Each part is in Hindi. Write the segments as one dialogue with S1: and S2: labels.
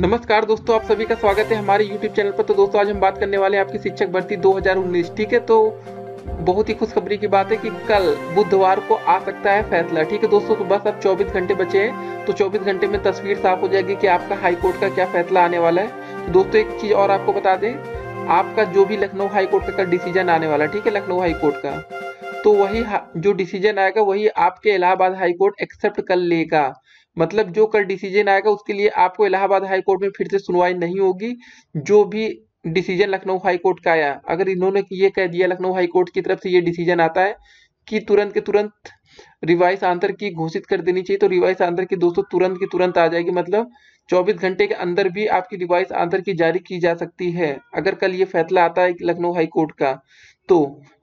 S1: नमस्कार दोस्तों आप सभी का स्वागत है हमारे YouTube चैनल पर तो दोस्तों आज हम बात करने वाले हैं आपकी शिक्षक भर्ती 2019 ठीक है तो बहुत ही खुशखबरी की बात है कि कल बुधवार को आ सकता है फैसला ठीक है दोस्तों तो बस अब 24 घंटे बचे हैं तो 24 घंटे में तस्वीर साफ हो जाएगी कि आपका हाईकोर्ट का क्या फैसला आने वाला है तो दोस्तों एक चीज और आपको बता दें आपका जो भी लखनऊ हाईकोर्ट का डिसीजन आने वाला ठीक है लखनऊ हाईकोर्ट का तो वही जो डिसीजन आएगा वही आपके इलाहाबाद हाईकोर्ट एक्सेप्ट कर लेगा मतलब जो कल डिसीजन आएगा उसके लिए आपको इलाहाबाद हाईकोर्ट में फिर से सुनवाई नहीं होगी जो भी डिसीजन लखनऊ हाईकोर्ट का आया अगर इन्होंने ये कह दिया लखनऊ हाईकोर्ट की तरफ से ये डिसीजन आता है कि तुरंत के तुरंत रिवाइस आंसर की घोषित कर देनी चाहिए तो रिवाइस आंसर की दोस्तों तुरंत की तुरंत आ जाएगी मतलब 24 घंटे के अंदर भी आपकी रिवाइस आंसर की जारी की जा सकती है अगर कल ये फैसला आता है लखनऊ हाईकोर्ट का तो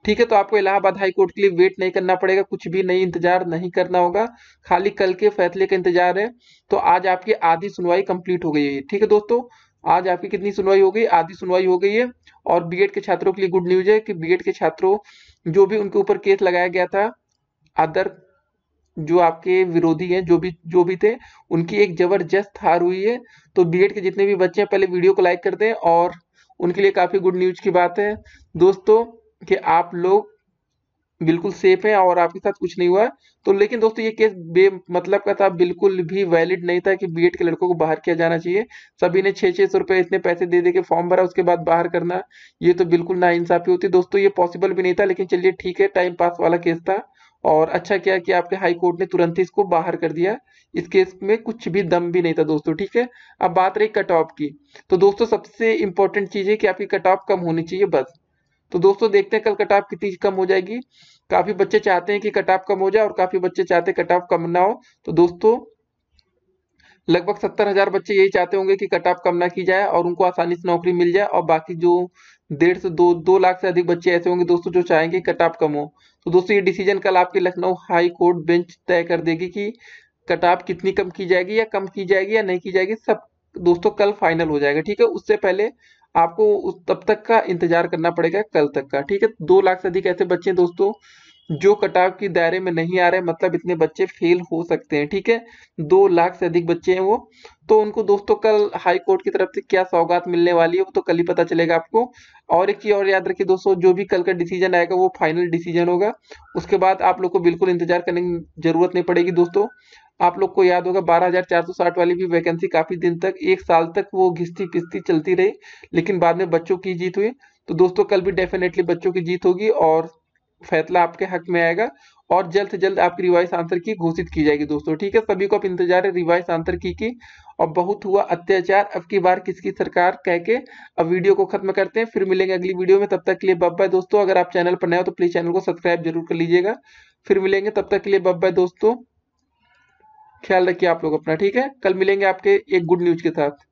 S1: ठीक है तो आपको इलाहाबाद हाई कोर्ट के लिए वेट नहीं करना पड़ेगा कुछ भी नहीं इंतजार नहीं करना होगा खाली कल के फैसले का इंतजार है तो आज आपकी आधी सुनवाई कंप्लीट हो गई है ठीक है दोस्तों आज आपकी कितनी सुनवाई हो गई आधी सुनवाई हो गई है और बीएड के छात्रों के लिए गुड न्यूज है कि बीएड के छात्रों जो भी उनके ऊपर केस लगाया गया था अदर जो आपके विरोधी हैं जो भी जो भी थे उनकी एक जबरदस्त हार हुई है तो बीएड के जितने भी बच्चे हैं पहले वीडियो को लाइक कर दें और उनके लिए काफी गुड न्यूज की बात है दोस्तों कि आप लोग बिल्कुल सेफ है और आपके साथ कुछ नहीं हुआ तो लेकिन दोस्तों ये केस बे मतलब का था बिल्कुल भी वैलिड नहीं था कि बी के लड़कों को बाहर किया जाना चाहिए सभी ने छः छः सौ रुपये इतने पैसे दे दे के फॉर्म भरा उसके बाद बाहर करना ये तो बिल्कुल ना इंसाफी होती दोस्तों ये पॉसिबल भी नहीं था लेकिन चलिए ठीक है टाइम पास वाला केस था और अच्छा क्या कि आपके हाई कोर्ट ने तुरंत ही इसको बाहर कर दिया इस केस में कुछ भी दम भी नहीं था दोस्तों ठीक है अब बात रही कट ऑफ की तो दोस्तों सबसे इंपॉर्टेंट चीज़ है कि आपकी कट ऑफ कम होनी चाहिए बस तो दोस्तों देखते हैं कल कटाप कितनी कम हो जाएगी काफी बच्चे चाहते हैं कि कटाप कम हो जाए और काफी बच्चे चाहते हैं कटाप कम ना हो तो दोस्तों लगभग सत्तर हजार बच्चे यही चाहते होंगे कि कटाप कम ना की जाए और उनको आसानी से नौकरी मिल जाए और बाकी जो डेढ़ से दो दो लाख से अधिक बच्चे ऐसे होंगे दोस्तों जो चाहेंगे कटाप कम हो तो दोस्तों ये डिसीजन कल आपके लखनऊ हाई कोर्ट बेंच तय कर देगी कि कटाप कितनी कम की जाएगी या कम की जाएगी या नहीं की जाएगी सब दोस्तों कल फाइनल हो जाएगा ठीक है उससे पहले आपको तब तक का इंतजार करना पड़ेगा कल तक का ठीक है दो लाख से अधिक ऐसे बच्चे दोस्तों जो कटाव की दायरे में नहीं आ रहे मतलब इतने बच्चे फेल हो सकते हैं ठीक है दो लाख से अधिक बच्चे हैं वो तो उनको दोस्तों कल हाई कोर्ट की तरफ से क्या सौगात मिलने वाली है वो तो कल ही पता चलेगा आपको और एक चीज और याद रखिए दोस्तों जो भी कल का डिसीजन आएगा वो फाइनल डिसीजन होगा उसके बाद आप लोग को बिल्कुल इंतजार करने की जरूरत नहीं पड़ेगी दोस्तों आप लोग को याद होगा 12,460 वाली भी वैकेंसी काफी दिन तक एक साल तक वो घिसती पिसती चलती रही लेकिन बाद में बच्चों की जीत हुई तो दोस्तों कल भी डेफिनेटली बच्चों की जीत होगी और फैसला आपके हक में आएगा और जल्द से जल्द आपकी रिवाइज आंसर की घोषित की जाएगी दोस्तों ठीक है सभी को आप इंतजार है रिवाइज आंसर की की और बहुत हुआ अत्याचार अब की बार किसकी सरकार कह के अब वीडियो को खत्म करते हैं फिर मिलेंगे अगली वीडियो में तब तक के लिए बब्बा दोस्तों अगर आप चैनल पर नए हो तो प्लीज चैनल को सब्सक्राइब जरूर कर लीजिएगा फिर मिलेंगे तब तक के लिए बब्बा दोस्तों ख्याल रखिए आप लोग अपना ठीक है कल मिलेंगे आपके एक गुड न्यूज के साथ